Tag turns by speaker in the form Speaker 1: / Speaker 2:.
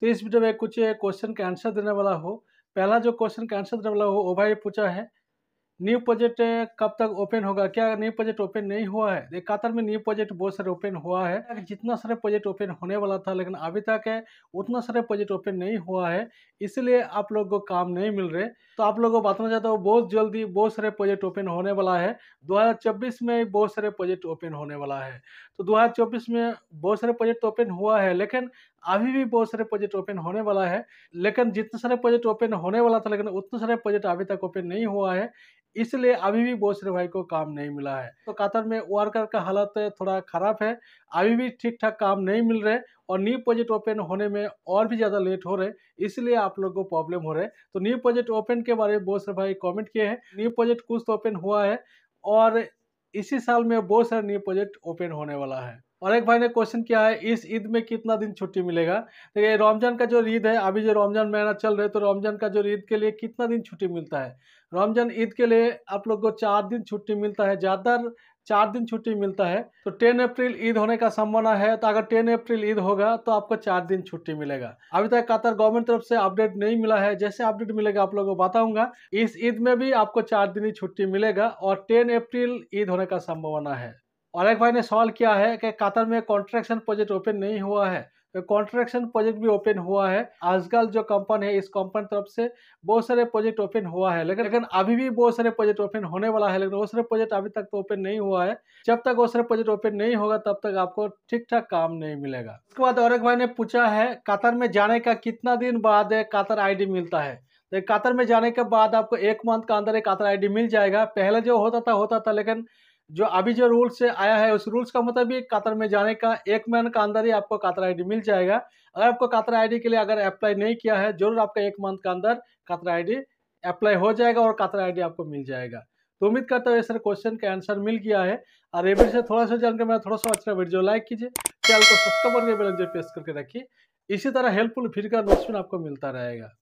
Speaker 1: तो इस वीडियो में कुछ क्वेश्चन का आंसर देने वाला हो पहला जो क्वेश्चन का आंसर देने वाला हो वो भाई पूछा है न्यू प्रोजेक्ट कब तक ओपन होगा क्या न्यू प्रोजेक्ट ओपन नहीं हुआ है कतर में न्यू प्रोजेक्ट बहुत सारे ओपन हुआ है जितना सारे प्रोजेक्ट ओपन होने वाला था लेकिन अभी तक है उतना सारे प्रोजेक्ट ओपन नहीं हुआ है इसलिए आप लोग को काम नहीं मिल रहे तो आप लोगों को बताना चाहता हूँ बहुत जल्दी बहुत सारे प्रोजेक्ट ओपन होने वाला है दो में बहुत सारे प्रोजेक्ट ओपन होने वाला है तो दो में बहुत सारे प्रोजेक्ट ओपन हुआ है लेकिन अभी भी बहुत सारे प्रोजेक्ट ओपन होने वाला है लेकिन जितने सारे प्रोजेक्ट ओपन होने वाला था लेकिन उतने सारे प्रोजेक्ट अभी तक ओपन नहीं हुआ है इसलिए अभी भी बहुत सारे भाई को काम नहीं मिला है तो कातर में वर्कर का हालत थोड़ा खराब है अभी भी ठीक ठाक काम नहीं मिल रहे और न्यू प्रोजेक्ट ओपन होने में और भी ज़्यादा लेट हो रहे इसलिए आप लोग को प्रॉब्लम हो रहे तो न्यू प्रोजेक्ट ओपन के बारे में बहुत सारे भाई कॉमेंट किए हैं न्यू प्रोजेक्ट कुछ तो ओपन हुआ है और इसी साल में बहुत सारे न्यू प्रोजेक्ट ओपन होने वाला है और एक भाई ने क्वेश्चन किया है इस ईद में कितना दिन छुट्टी मिलेगा देखिए तो रमजान का जो ईद है अभी जो रमजान महीना चल रहा है तो रमजान का जो ईद के लिए कितना दिन छुट्टी मिलता है रमजान ईद के लिए आप लोग को चार दिन छुट्टी मिलता है ज़्यादातर चार दिन छुट्टी मिलता है तो 10 अप्रैल ईद होने का संभावना है तो अगर 10 अप्रैल ईद होगा तो आपको चार दिन छुट्टी मिलेगा अभी तक कतर गवर्नमेंट तरफ से अपडेट नहीं मिला है जैसे अपडेट मिलेगा आप लोगों को बताऊंगा इस ईद में भी आपको चार दिन ही छुट्टी मिलेगा और टेन अप्रैल ईद होने का संभावना है और एक भाई ने सवाल किया है कि कतर में कॉन्ट्रेक्शन प्रोजेक्ट ओपन नहीं हुआ है कॉन्ट्रैक्शन प्रोजेक्ट भी ओपन हुआ है आजकल जो कंपनी है इस कंपनी तरफ से बहुत सारे प्रोजेक्ट ओपन हुआ है लेकिन लेकिन अभी भी बहुत सारे प्रोजेक्ट ओपन होने वाला है लेकिन वो सारे प्रोजेक्ट अभी तक तो ओपन नहीं हुआ है जब तक वो सारे प्रोजेक्ट ओपन नहीं होगा तब तक आपको ठीक ठाक काम नहीं मिलेगा उसके बाद और भाई ने पूछा है कातर में जाने का कितना दिन बाद कातर आई मिलता है तो कातर में जाने के बाद आपको एक मंथ का अंदर एक कातर आई मिल जाएगा पहले जो होता था होता था लेकिन जो अभी जो रूल्स से आया है उस रूल्स का मतलब भी कातर में जाने का एक महीने का अंदर ही आपको कातर आईडी मिल जाएगा अगर आपको कातर आईडी के लिए अगर अप्लाई नहीं किया है जरूर आपका एक मंथ का अंदर कातर आईडी अप्लाई हो जाएगा और कातर आईडी आपको मिल जाएगा तो उम्मीद करता हूँ सर क्वेश्चन का आंसर मिल गया है और ये भी से थोड़ा सा जानकर मेरा थोड़ा सा अच्छा वीडियो लाइक कीजिए चैनल को सब्सक्राइब करके बेल प्रेस करके रखिए इसी तरह हेल्पफुल फिर का नोटिफिकेशन आपको मिलता रहेगा